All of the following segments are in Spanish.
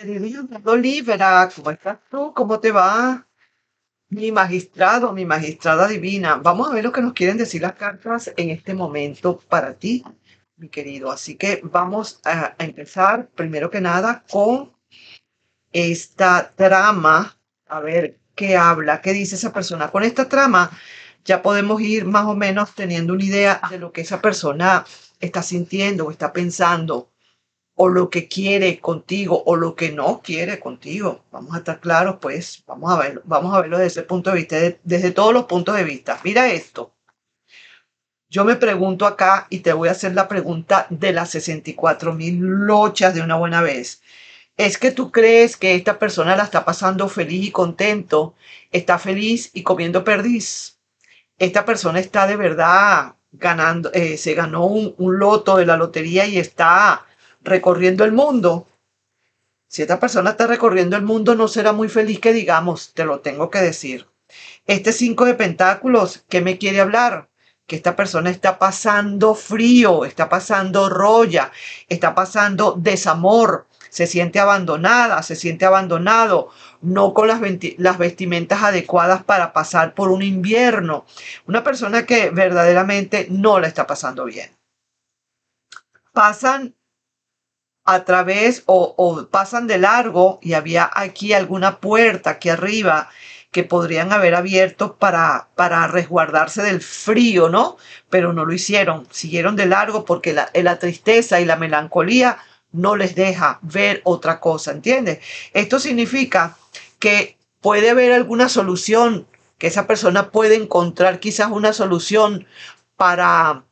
Querido Olivera, ¿cómo estás tú? ¿Cómo te va? Mi magistrado, mi magistrada divina, vamos a ver lo que nos quieren decir las cartas en este momento para ti, mi querido. Así que vamos a empezar primero que nada con esta trama, a ver qué habla, qué dice esa persona. Con esta trama ya podemos ir más o menos teniendo una idea de lo que esa persona está sintiendo o está pensando o lo que quiere contigo o lo que no quiere contigo. Vamos a estar claros, pues vamos a verlo, vamos a verlo desde ese punto de vista, desde todos los puntos de vista. Mira esto. Yo me pregunto acá y te voy a hacer la pregunta de las 64 mil lochas de una buena vez. ¿Es que tú crees que esta persona la está pasando feliz y contento? ¿Está feliz y comiendo perdiz? ¿Esta persona está de verdad ganando, eh, se ganó un, un loto de la lotería y está recorriendo el mundo. Si esta persona está recorriendo el mundo, no será muy feliz que digamos, te lo tengo que decir. Este 5 de Pentáculos, ¿qué me quiere hablar? Que esta persona está pasando frío, está pasando roya, está pasando desamor, se siente abandonada, se siente abandonado, no con las, las vestimentas adecuadas para pasar por un invierno. Una persona que verdaderamente no la está pasando bien. Pasan a través o, pasan de largo y había aquí alguna puerta aquí arriba que podrían haber abierto para, para resguardarse del frío, ¿no? Pero no lo hicieron, siguieron de largo porque la, la tristeza y la melancolía no les deja ver otra cosa, ¿entiendes? Esto significa que puede haber alguna solución, que esa persona puede encontrar quizás una solución para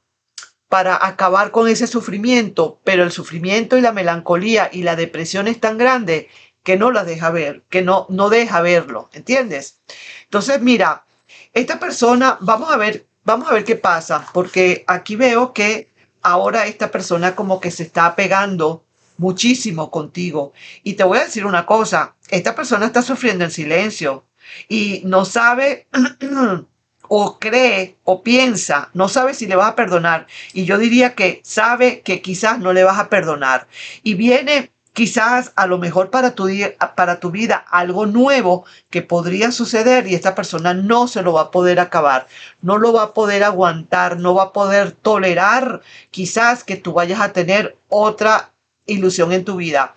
para acabar con ese sufrimiento, pero el sufrimiento y la melancolía y la depresión es tan grande que no las deja ver, que no, no deja verlo, ¿entiendes? Entonces, mira, esta persona, vamos a ver, vamos a ver qué pasa, porque aquí veo que ahora esta persona como que se está pegando muchísimo contigo. Y te voy a decir una cosa, esta persona está sufriendo en silencio y no sabe o cree o piensa, no sabe si le vas a perdonar. Y yo diría que sabe que quizás no le vas a perdonar. Y viene quizás a lo mejor para tu, para tu vida algo nuevo que podría suceder y esta persona no se lo va a poder acabar, no lo va a poder aguantar, no va a poder tolerar quizás que tú vayas a tener otra ilusión en tu vida.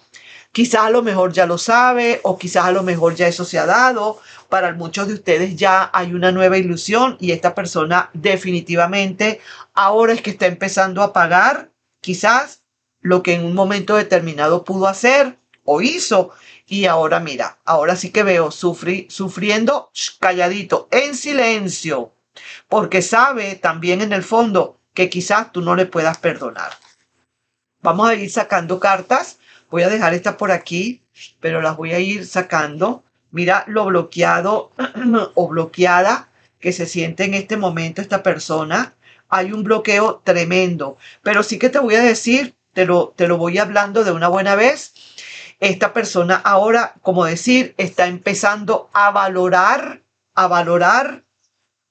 Quizás a lo mejor ya lo sabe o quizás a lo mejor ya eso se ha dado. Para muchos de ustedes ya hay una nueva ilusión y esta persona definitivamente ahora es que está empezando a pagar quizás lo que en un momento determinado pudo hacer o hizo. Y ahora mira, ahora sí que veo sufri, sufriendo calladito, en silencio, porque sabe también en el fondo que quizás tú no le puedas perdonar. Vamos a ir sacando cartas Voy a dejar esta por aquí, pero las voy a ir sacando. Mira lo bloqueado o bloqueada que se siente en este momento esta persona. Hay un bloqueo tremendo, pero sí que te voy a decir, te lo, te lo voy hablando de una buena vez. Esta persona ahora, como decir, está empezando a valorar, a valorar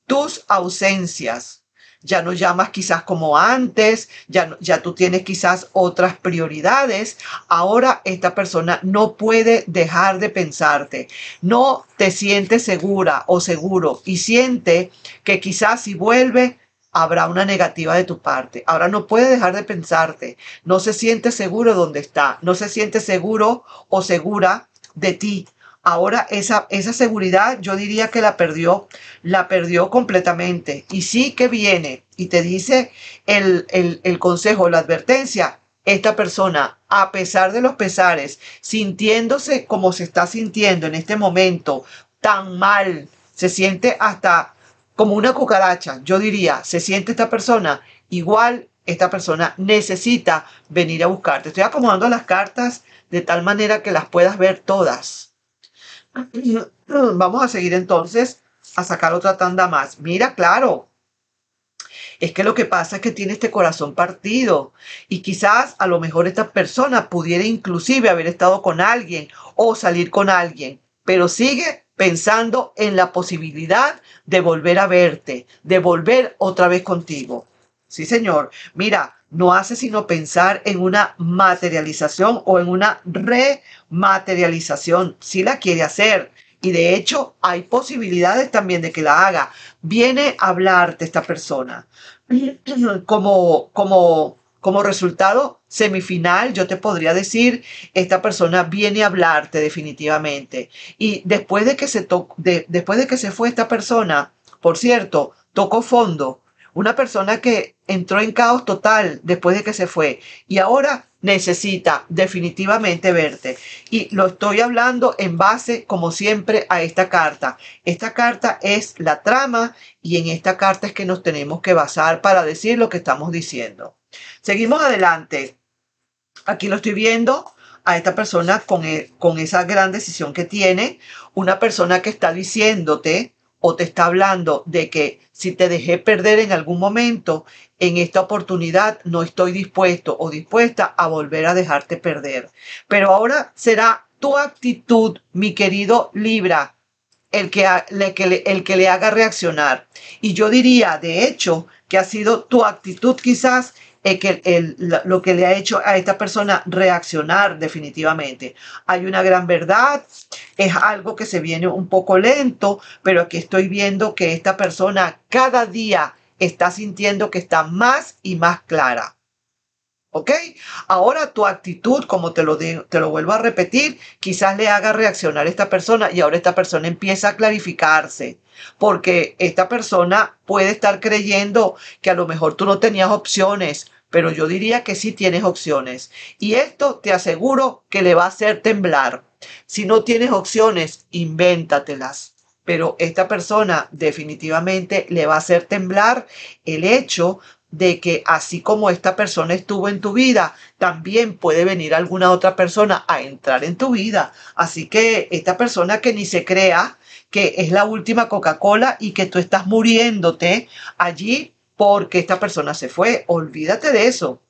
tus ausencias ya no llamas quizás como antes, ya, ya tú tienes quizás otras prioridades. Ahora esta persona no puede dejar de pensarte, no te sientes segura o seguro y siente que quizás si vuelve habrá una negativa de tu parte. Ahora no puede dejar de pensarte, no se siente seguro donde está, no se siente seguro o segura de ti, Ahora esa, seguridad yo diría que la perdió, la perdió completamente. Y sí que viene y te dice el, el, el consejo, la advertencia, esta persona, a pesar de los pesares, sintiéndose como se está sintiendo en este momento, tan mal, se siente hasta como una cucaracha, yo diría, se siente esta persona igual, esta persona necesita venir a buscarte. Estoy acomodando las cartas de tal manera que las puedas ver todas. Mm, vamos a seguir entonces a sacar otra tanda más. Mira, claro. Es que lo que pasa es que tiene este corazón partido y quizás a lo mejor esta persona pudiera inclusive haber estado con alguien o salir con alguien, pero sigue pensando en la posibilidad de volver a verte, de volver otra vez contigo. Sí, señor. Mira, no hace sino pensar en una materialización o en una re materialización, si la quiere hacer. Y de hecho hay posibilidades también de que la haga. Viene a hablarte esta persona. Como, como, como resultado semifinal, yo te podría decir, esta persona viene a hablarte definitivamente. Y después de que se, to después de que se fue esta persona, por cierto, tocó fondo una persona que entró en caos total después de que se fue y ahora necesita definitivamente verte. Y lo estoy hablando en base, como siempre, a esta carta. Esta carta es la trama y en esta carta es que nos tenemos que basar para decir lo que estamos diciendo. Seguimos adelante. Aquí lo estoy viendo a esta persona con, e, con esa gran decisión que tiene. Una persona que está diciéndote o te está hablando de que si te dejé perder en algún momento, en esta oportunidad no estoy dispuesto o dispuesta a volver a dejarte perder. Pero ahora será tu actitud, mi querido Libra, el que, que, le, haga reaccionar. Y yo diría, de hecho, que ha sido tu actitud quizás eh, que lo que le ha hecho a esta persona reaccionar definitivamente. Hay una gran verdad, es algo que se viene un poco lento, pero aquí estoy viendo que esta persona cada día está sintiendo que está más y más clara. ¿Ok? Ahora tu actitud, como te lo, te lo vuelvo a repetir, quizás le haga reaccionar a esta persona y ahora esta persona empieza a clarificarse, porque esta persona puede estar creyendo que a lo mejor tú no tenías opciones, pero yo diría que sí tienes opciones. Y esto te aseguro que le va a hacer temblar. Si no tienes opciones, invéntatelas. Pero esta persona definitivamente le va a hacer temblar el hecho de que así como esta persona estuvo en tu vida, también puede venir alguna otra persona a entrar en tu vida. Así que esta persona que ni se crea que es la última Coca-Cola y que tú estás muriéndote allí porque esta persona se fue, olvídate de eso.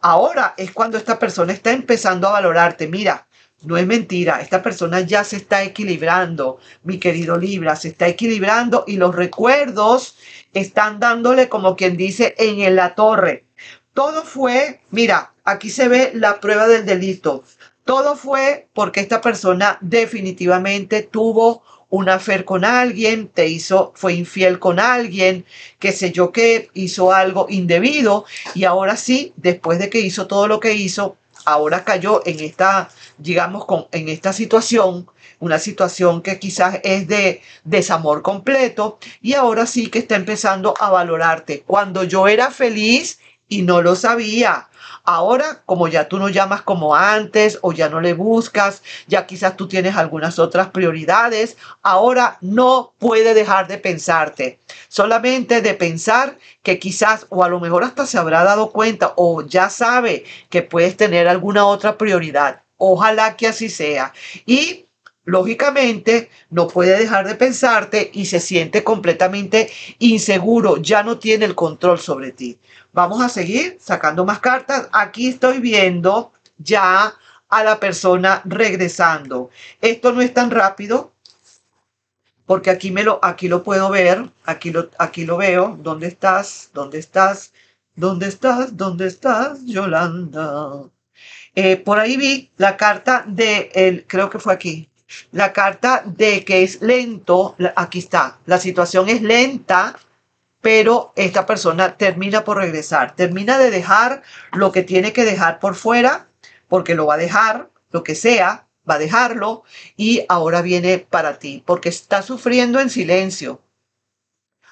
Ahora es cuando esta persona está empezando a valorarte. Mira, no es mentira, esta persona ya se está equilibrando, mi querido Libra, se está equilibrando y los recuerdos están dándole como quien dice en la torre. Todo fue, mira, aquí se ve la prueba del delito. Todo fue porque esta persona definitivamente tuvo una afer con alguien, te hizo, fue infiel con alguien, qué sé yo que hizo algo indebido y ahora sí, después de que hizo todo lo que hizo, ahora cayó en esta, digamos, con, en esta situación, una situación que quizás es de desamor completo y ahora sí que está empezando a valorarte. Cuando yo era feliz y no lo sabía, Ahora, como ya tú no llamas como antes o ya no le buscas, ya quizás tú tienes algunas otras prioridades, ahora no puede dejar de pensarte. Solamente de pensar que quizás o a lo mejor hasta se habrá dado cuenta o ya sabe que puedes tener alguna otra prioridad. Ojalá que así sea. Y lógicamente no puede dejar de pensarte y se siente completamente inseguro, ya no tiene el control sobre ti. Vamos a seguir sacando más cartas. Aquí estoy viendo ya a la persona regresando. Esto no es tan rápido porque aquí me lo aquí lo puedo ver, aquí lo aquí lo veo. ¿Dónde estás? ¿Dónde estás? ¿Dónde estás? ¿Dónde estás, Yolanda? Eh, por ahí vi la carta de él creo que fue aquí la carta de que es lento, aquí está, la situación es lenta, pero esta persona termina por regresar, termina de dejar lo que tiene que dejar por fuera, porque lo va a dejar, lo que sea, va a dejarlo y ahora viene para ti, porque está sufriendo en silencio.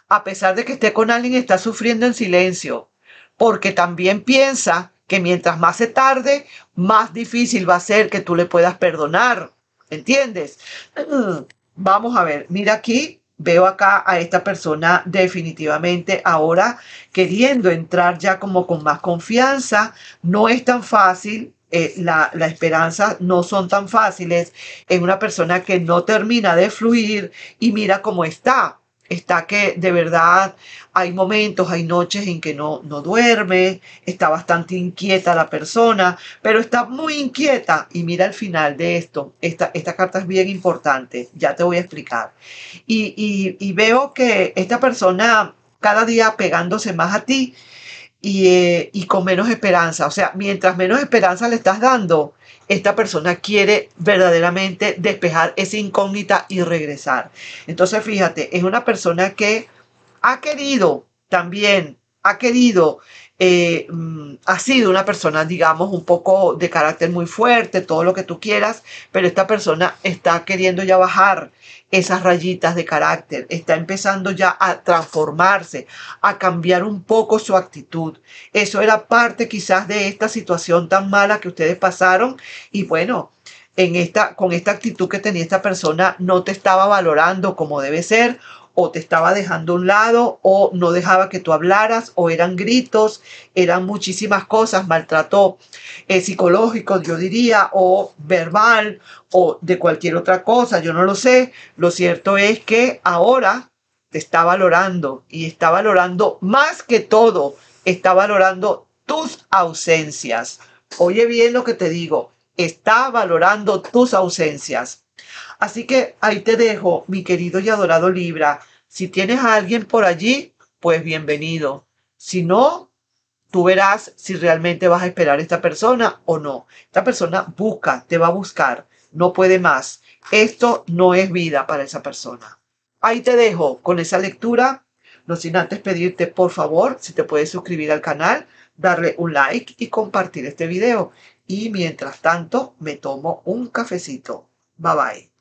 A pesar de que esté con alguien, está sufriendo en silencio, porque también piensa que mientras más se tarde, más difícil va a ser que tú le puedas perdonar. ¿Entiendes? Mm, vamos a ver, mira aquí, veo acá a esta persona definitivamente ahora queriendo entrar ya como con más confianza. No es tan fácil, eh, la, la esperanza no son tan fáciles en una persona que no termina de fluir y mira cómo está. Está que de verdad hay momentos, hay noches en que no, no duerme, está bastante inquieta la persona, pero está muy inquieta. Y mira el final de esto, esta, esta carta es bien importante, ya te voy a explicar. Y, y, y veo que esta persona cada día pegándose más a ti, eh, y, con menos esperanza. O sea, mientras menos esperanza le estás dando, esta persona quiere verdaderamente despejar esa incógnita y regresar. Entonces, fíjate, es una persona que ha querido también, ha querido, eh, mm, ha sido una persona, digamos, un poco de carácter muy fuerte, todo lo que tú quieras, pero esta persona está queriendo ya bajar esas rayitas de carácter, está empezando ya a transformarse, a cambiar un poco su actitud. Eso era parte quizás de esta situación tan mala que ustedes pasaron y bueno, en esta, con esta actitud que tenía esta persona, no te estaba valorando como debe ser o te estaba dejando a un lado o no dejaba que tú hablaras o eran gritos, eran muchísimas cosas, maltrato eh, psicológico, yo diría, o verbal o de cualquier otra cosa, yo no lo sé. Lo cierto es que ahora te está valorando y está valorando más que todo, está valorando tus ausencias. Oye bien lo que te digo, está valorando tus ausencias. Así que ahí te dejo, mi querido y adorado Libra. Si tienes a alguien por allí, pues bienvenido. Si no, tú verás si realmente vas a esperar a esta persona o no. Esta persona busca, te va a buscar, no puede más. Esto no es vida para esa persona. Ahí te dejo con esa lectura. No sin antes pedirte, por favor, si te puedes suscribir al canal, darle un like y compartir este video. Y mientras tanto, me tomo un cafecito. Bye bye.